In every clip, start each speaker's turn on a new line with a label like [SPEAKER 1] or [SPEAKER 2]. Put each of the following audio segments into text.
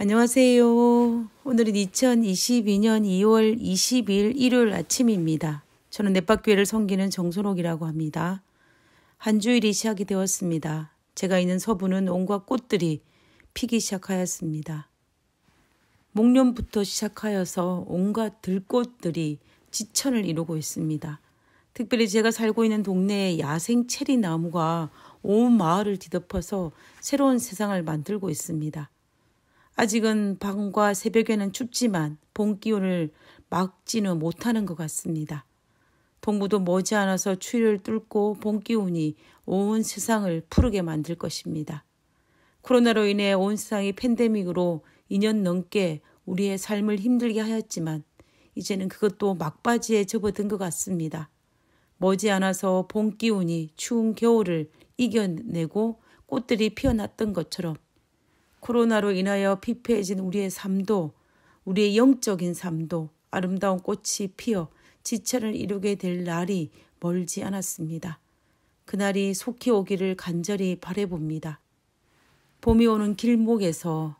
[SPEAKER 1] 안녕하세요. 오늘은 2022년 2월 22일 일요일 아침입니다. 저는 넷바교회를 섬기는 정선옥이라고 합니다. 한 주일이 시작이 되었습니다. 제가 있는 서부는 온갖 꽃들이 피기 시작하였습니다. 목련부터 시작하여서 온갖 들꽃들이 지천을 이루고 있습니다. 특별히 제가 살고 있는 동네의 야생 체리 나무가 온 마을을 뒤덮어서 새로운 세상을 만들고 있습니다. 아직은 밤과 새벽에는 춥지만 봄기운을 막지는 못하는 것 같습니다. 동부도 머지않아서 추위를 뚫고 봄 기운이 온 세상을 푸르게 만들 것입니다. 코로나로 인해 온 세상이 팬데믹으로 2년 넘게 우리의 삶을 힘들게 하였지만 이제는 그것도 막바지에 접어든 것 같습니다. 머지않아서 봄 기운이 추운 겨울을 이겨내고 꽃들이 피어났던 것처럼 코로나로 인하여 피폐해진 우리의 삶도 우리의 영적인 삶도 아름다운 꽃이 피어 지체를 이루게 될 날이 멀지 않았습니다. 그날이 속히 오기를 간절히 바래봅니다. 봄이 오는 길목에서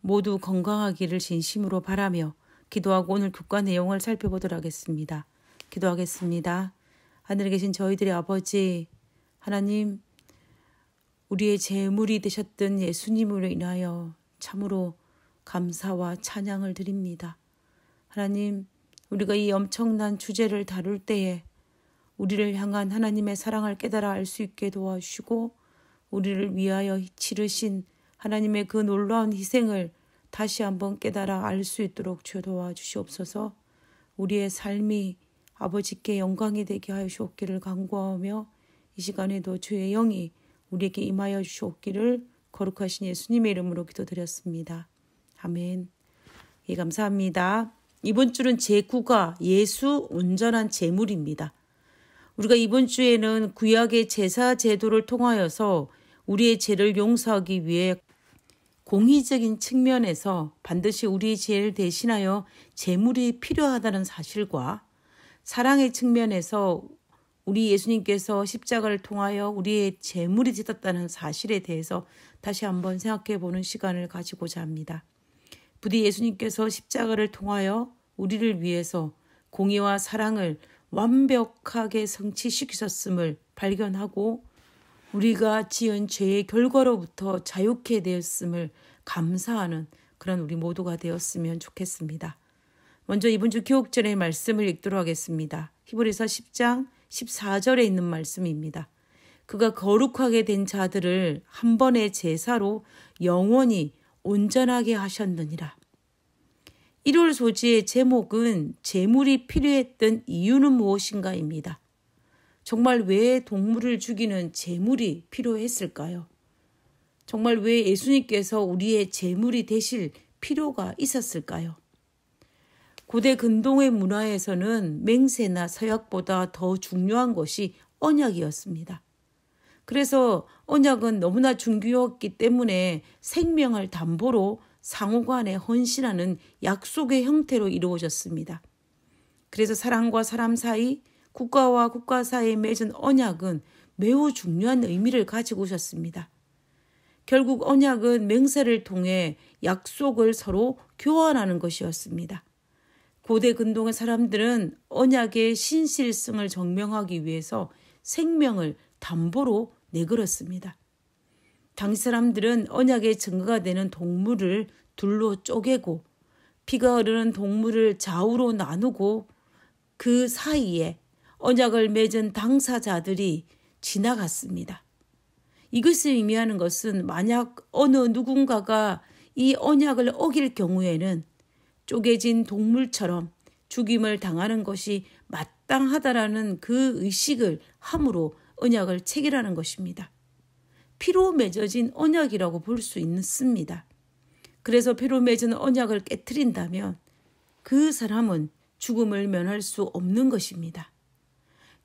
[SPEAKER 1] 모두 건강하기를 진심으로 바라며 기도하고 오늘 교과 내용을 살펴보도록 하겠습니다. 기도하겠습니다. 하늘에 계신 저희들의 아버지 하나님 우리의 제물이 되셨던 예수님으로 인하여 참으로 감사와 찬양을 드립니다. 하나님, 우리가 이 엄청난 주제를 다룰 때에 우리를 향한 하나님의 사랑을 깨달아 알 수 있게 도와주시고 우리를 위하여 치르신 하나님의 그 놀라운 희생을 다시 한번 깨달아 알 수 있도록 주여 도와주시옵소서 우리의 삶이 아버지께 영광이 되게 하여 주옵기를 간구하며 이 시간에도 주의 영이 우리에게 임하여 주시옵기를 거룩하신 예수님의 이름으로 기도드렸습니다. 아멘. 예, 감사합니다. 이번 주는 제9가 예수 온전한 제물입니다. 우리가 이번 주에는 구약의 제사 제도를 통하여서 우리의 죄를 용서하기 위해 공의적인 측면에서 반드시 우리의 죄를 대신하여 제물이 필요하다는 사실과 사랑의 측면에서 우리 예수님께서 십자가를 통하여 우리의 재물이 되었다는 사실에 대해서 다시 한번 생각해 보는 시간을 가지고자 합니다. 부디 예수님께서 십자가를 통하여 우리를 위해서 공의와 사랑을 완벽하게 성취시키셨음을 발견하고 우리가 지은 죄의 결과로부터 자유케 되었음을 감사하는 그런 우리 모두가 되었으면 좋겠습니다. 먼저 이번 주교육전의 말씀을 읽도록 하겠습니다. 히브리서 10장 14절에 있는 말씀입니다. 그가 거룩하게 된 자들을 한 번의 제사로 영원히 온전하게 하셨느니라. 1월 소지의 제목은 재물이 필요했던 이유는 무엇인가입니다. 정말 왜 동물을 죽이는 재물이 필요했을까요? 정말 왜 예수님께서 우리의 재물이 되실 필요가 있었을까요? 고대 근동의 문화에서는 맹세나 서약보다 더 중요한 것이 언약이었습니다. 그래서 언약은 너무나 중요했기 때문에 생명을 담보로 상호간에 헌신하는 약속의 형태로 이루어졌습니다. 그래서 사람과 사람 사이, 국가와 국가 사이에 맺은 언약은 매우 중요한 의미를 가지고 오셨습니다. 결국 언약은 맹세를 통해 약속을 서로 교환하는 것이었습니다. 고대 근동의 사람들은 언약의 신실성을 증명하기 위해서 생명을 담보로 내걸었습니다. 당시 사람들은 언약의 증거가 되는 동물을 둘로 쪼개고 피가 흐르는 동물을 좌우로 나누고 그 사이에 언약을 맺은 당사자들이 지나갔습니다. 이것을 의미하는 것은 만약 어느 누군가가 이 언약을 어길 경우에는 쪼개진 동물처럼 죽임을 당하는 것이 마땅하다라는 그 의식을 함으로 언약을 체결하는 것입니다. 피로 맺어진 언약이라고 볼 수 있습니다. 그래서 피로 맺은 언약을 깨뜨린다면 그 사람은 죽음을 면할 수 없는 것입니다.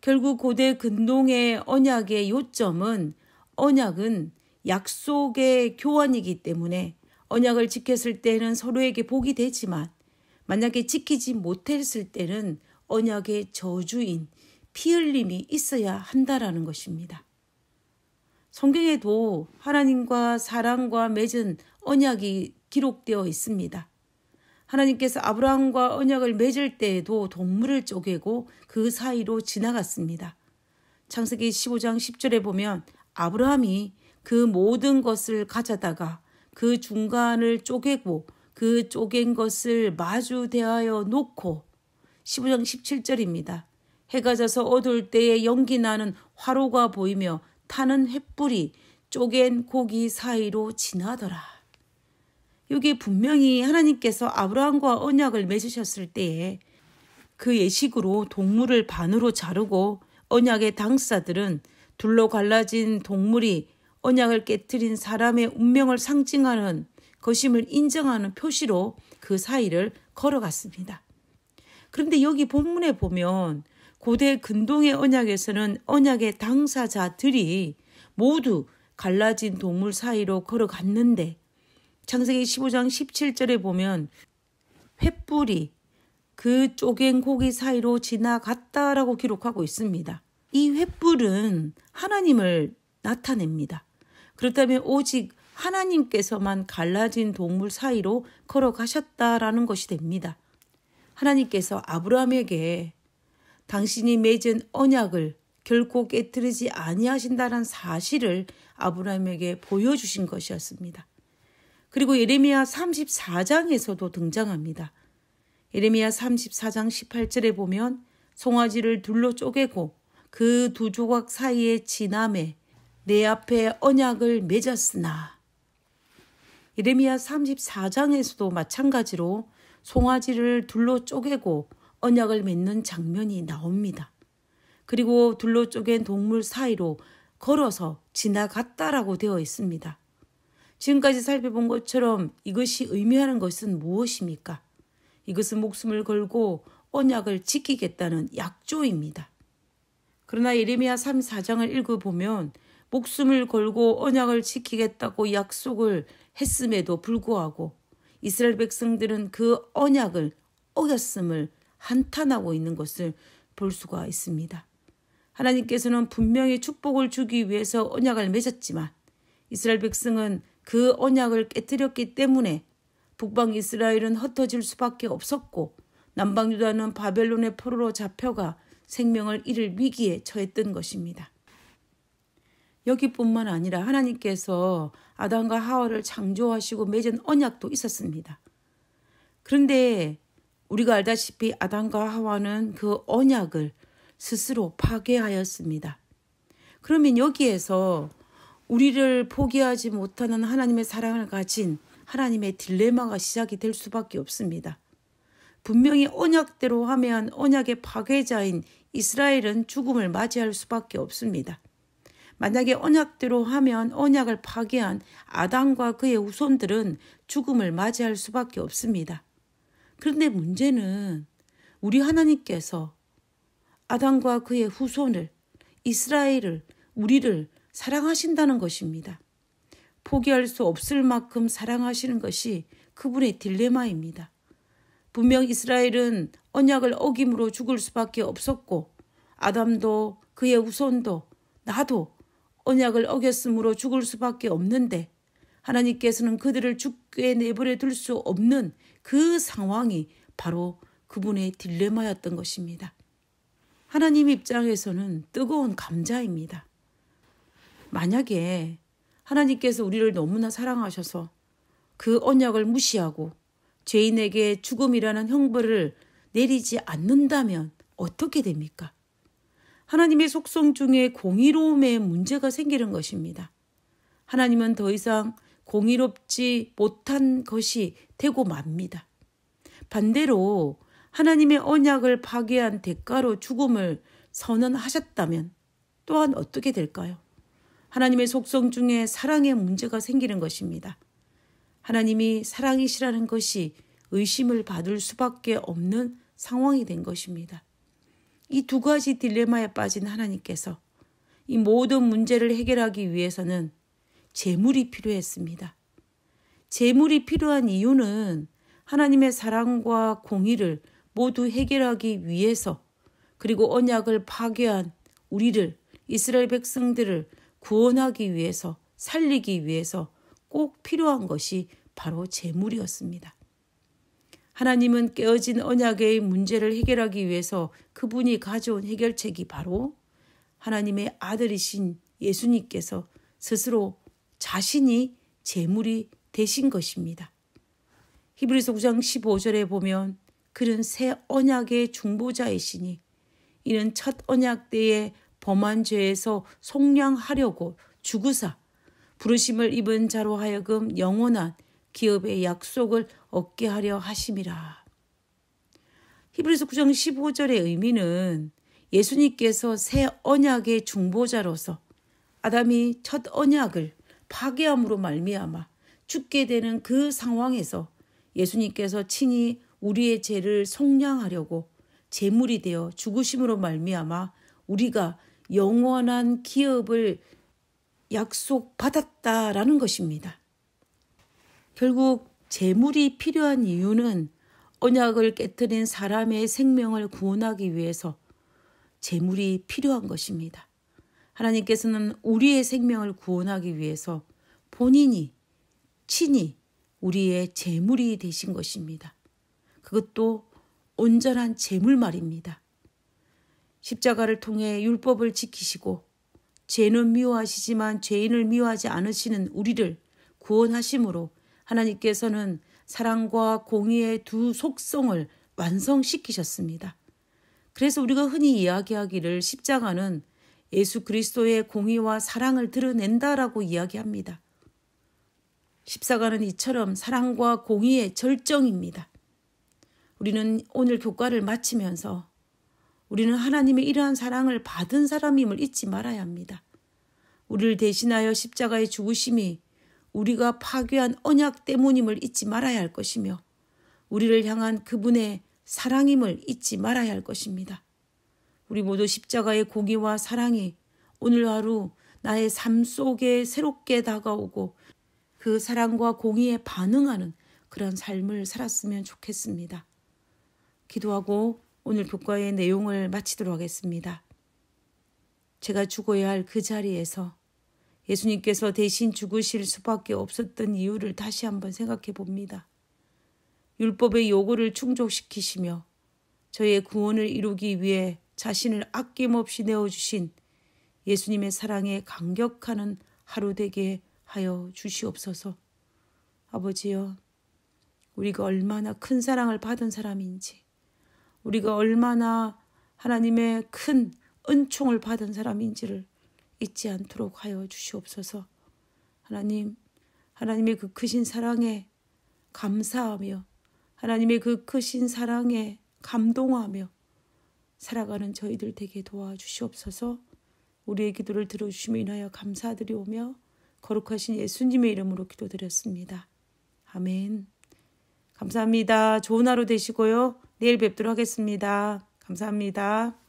[SPEAKER 1] 결국 고대 근동의 언약의 요점은 언약은 약속의 교환이기 때문에 언약을 지켰을 때는 서로에게 복이 되지만 만약에 지키지 못했을 때는 언약의 저주인 피 흘림이 있어야 한다라는 것입니다. 성경에도 하나님과 사랑과 맺은 언약이 기록되어 있습니다. 하나님께서 아브라함과 언약을 맺을 때에도 동물을 쪼개고 그 사이로 지나갔습니다. 창세기 15장 10절에 보면 아브라함이 그 모든 것을 가져다가 그 중간을 쪼개고 그 쪼갠 것을 마주 대하여 놓고 15장 17절입니다. 해가 져서 어두울 때에 연기 나는 화로가 보이며 타는 횃불이 쪼갠 고기 사이로 지나더라. 여기 분명히 하나님께서 아브라함과 언약을 맺으셨을 때에 그 예식으로 동물을 반으로 자르고 언약의 당사들은 둘로 갈라진 동물이 언약을 깨뜨린 사람의 운명을 상징하는 것임을 인정하는 표시로 그 사이를 걸어갔습니다. 그런데 여기 본문에 보면 고대 근동의 언약에서는 언약의 당사자들이 모두 갈라진 동물 사이로 걸어갔는데 창세기 15장 17절에 보면 횃불이 그 쪼갠 고기 사이로 지나갔다라고 기록하고 있습니다. 이 횃불은 하나님을 나타냅니다. 그렇다면 오직 하나님께서만 갈라진 동물 사이로 걸어가셨다라는 것이 됩니다. 하나님께서 아브라함에게 당신이 맺은 언약을 결코 깨뜨리지 아니하신다는 사실을 아브라함에게 보여주신 것이었습니다. 그리고 예레미야 34장에서도 등장합니다. 예레미야 34장 18절에 보면 송아지를 둘로 쪼개고 그 두 조각 사이에 진함에 내 앞에 언약을 맺었으나 이레미야 34장에서도 마찬가지로 송아지를 둘로 쪼개고 언약을 맺는 장면이 나옵니다. 그리고 둘로 쪼갠 동물 사이로 걸어서 지나갔다라고 되어 있습니다. 지금까지 살펴본 것처럼 이것이 의미하는 것은 무엇입니까? 이것은 목숨을 걸고 언약을 지키겠다는 약조입니다. 그러나 예레미야 3, 4장을 읽어보면 목숨을 걸고 언약을 지키겠다고 약속을 했음에도 불구하고 이스라엘 백성들은 그 언약을 어겼음을 한탄하고 있는 것을 볼 수가 있습니다. 하나님께서는 분명히 축복을 주기 위해서 언약을 맺었지만 이스라엘 백성은 그 언약을 깨뜨렸기 때문에 북방 이스라엘은 흩어질 수밖에 없었고 남방 유다는 바벨론의 포로로 잡혀가 생명을 잃을 위기에 처했던 것입니다. 여기뿐만 아니라 하나님께서 아담과 하와를 창조하시고 맺은 언약도 있었습니다. 그런데 우리가 알다시피 아담과 하와는 그 언약을 스스로 파괴하였습니다. 그러면 여기에서 우리를 포기하지 못하는 하나님의 사랑을 가진 하나님의 딜레마가 시작이 될 수밖에 없습니다. 분명히 언약대로 하면 언약의 파괴자인 이스라엘은 죽음을 맞이할 수밖에 없습니다. 만약에 언약대로 하면 언약을 파괴한 아담과 그의 후손들은 죽음을 맞이할 수밖에 없습니다. 그런데 문제는 우리 하나님께서 아담과 그의 후손을 이스라엘을 우리를 사랑하신다는 것입니다. 포기할 수 없을 만큼 사랑하시는 것이 그분의 딜레마입니다. 분명 이스라엘은 언약을 어김으로 죽을 수밖에 없었고 아담도 그의 후손도 나도 언약을 어겼으므로 죽을 수밖에 없는데 하나님께서는 그들을 죽게 내버려 둘 수 없는 그 상황이 바로 그분의 딜레마였던 것입니다. 하나님 입장에서는 뜨거운 감자입니다. 만약에 하나님께서 우리를 너무나 사랑하셔서 그 언약을 무시하고 죄인에게 죽음이라는 형벌을 내리지 않는다면 어떻게 됩니까? 하나님의 속성 중에 공의로움에 문제가 생기는 것입니다. 하나님은 더 이상 공의롭지 못한 것이 되고 맙니다. 반대로 하나님의 언약을 파괴한 대가로 죽음을 선언하셨다면 또한 어떻게 될까요? 하나님의 속성 중에 사랑의 문제가 생기는 것입니다. 하나님이 사랑이시라는 것이 의심을 받을 수밖에 없는 상황이 된 것입니다. 이두 가지 딜레마에 빠진 하나님께서 이 모든 문제를 해결하기 위해서는 재물이 필요했습니다. 재물이 필요한 이유는 하나님의 사랑과 공의를 모두 해결하기 위해서 그리고 언약을 파괴한 우리를 이스라엘 백성들을 구원하기 위해서 살리기 위해서 꼭 필요한 것이 바로 재물이었습니다. 하나님은 깨어진 언약의 문제를 해결하기 위해서 그분이 가져온 해결책이 바로 하나님의 아들이신 예수님께서 스스로 자신이 제물이 되신 것입니다. 히브리서 9장 15절에 보면 그는 새 언약의 중보자이시니 이는 첫 언약 때에 범한 죄에서 속량하려고 주구사 부르심을 입은 자로 하여금 영원한 기업의 약속을 얻게 하려 하심이라. 히브리서 9장 15절의 의미는 예수님께서 새 언약의 중보자로서 아담이 첫 언약을 파괴함으로 말미암아 죽게 되는 그 상황에서 예수님께서 친히 우리의 죄를 속량하려고 제물이 되어 죽으심으로 말미암아 우리가 영원한 기업을 약속받았다라는 것입니다. 결국 재물이 필요한 이유는 언약을 깨뜨린 사람의 생명을 구원하기 위해서 재물이 필요한 것입니다. 하나님께서는 우리의 생명을 구원하기 위해서 본인이 친히 우리의 재물이 되신 것입니다. 그것도 온전한 재물 말입니다. 십자가를 통해 율법을 지키시고 죄는 미워하시지만 죄인을 미워하지 않으시는 우리를 구원하심으로 하나님께서는 사랑과 공의의 두 속성을 완성시키셨습니다. 그래서 우리가 흔히 이야기하기를 십자가는 예수 그리스도의 공의와 사랑을 드러낸다라고 이야기합니다. 십사가는 이처럼 사랑과 공의의 절정입니다. 우리는 오늘 교과를 마치면서 우리는 하나님의 이러한 사랑을 받은 사람임을 잊지 말아야 합니다. 우리를 대신하여 십자가의 죽으심이 우리가 파괴한 언약 때문임을 잊지 말아야 할 것이며 우리를 향한 그분의 사랑임을 잊지 말아야 할 것입니다. 우리 모두 십자가의 고기와 사랑이 오늘 하루 나의 삶 속에 새롭게 다가오고 그 사랑과 공의에 반응하는 그런 삶을 살았으면 좋겠습니다. 기도하고 오늘 교과의 내용을 마치도록 하겠습니다. 제가 죽어야 할 그 자리에서 예수님께서 대신 죽으실 수밖에 없었던 이유를 다시 한번 생각해 봅니다. 율법의 요구를 충족시키시며 저의 구원을 이루기 위해 자신을 아낌없이 내어주신 예수님의 사랑에 감격하는 하루 되게 하여 주시옵소서. 아버지여, 우리가 얼마나 큰 사랑을 받은 사람인지, 우리가 얼마나 하나님의 큰 은총을 받은 사람인지를 잊지 않도록 하여 주시옵소서. 하나님, 하나님의 그 크신 사랑에 감사하며 하나님의 그 크신 사랑에 감동하며 살아가는 저희들 되게 도와주시옵소서. 우리의 기도를 들어주심에 인하여 감사드리오며 거룩하신 예수님의 이름으로 기도드렸습니다. 아멘. 감사합니다. 좋은 하루 되시고요. 내일 뵙도록 하겠습니다. 감사합니다.